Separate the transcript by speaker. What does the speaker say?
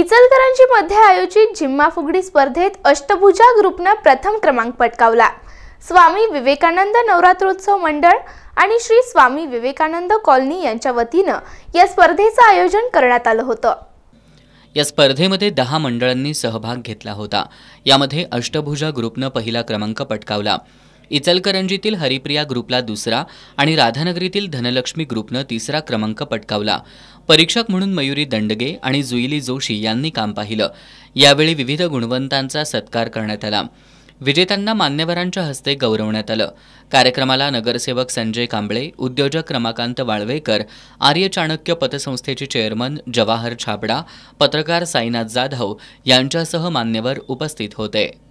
Speaker 1: इचलकरांची मध्ये आयोजित जिम्मा फुगडी स्पर्धेत अष्टभुजा ग्रुपनं प्रथम क्रमांक पटकावला स्वामी विवेकानंद नवरात्रोत्सव मंडळ आणि श्री स्वामी विवेकानंद कॉलनी यांच्या वतीनं या स्पर्धेचं आयोजन करण्यात आलं होतं
Speaker 2: या स्पर्धेमध्ये दहा मंडळांनी सहभाग घेतला होता यामध्ये अष्टभुजा ग्रुपनं पहिला क्रमांक पटकावला इचलकरंजीतील हरिप्रिया ग्रुपला दुसरा आणि राधानगरीतील धनलक्ष्मी ग्रुपनं तिसरा क्रमांक पटकावला परीक्षक म्हणून मयुरी दंडगे आणि जुईली जोशी यांनी काम पाहिलं यावेळी विविध गुणवंतांचा सत्कार करण्यात आला विजेत्यांना मान्यवरांच्या हस्ते गौरवण्यात आलं कार्यक्रमाला नगरसेवक संजय कांबळे उद्योजक रमाकांत वाळवेकर आर्य चाणक्य पतसंस्थेचे चेअरमन जवाहर छाबडा पत्रकार साईनाथ जाधव यांच्यासह मान्यवर उपस्थित होते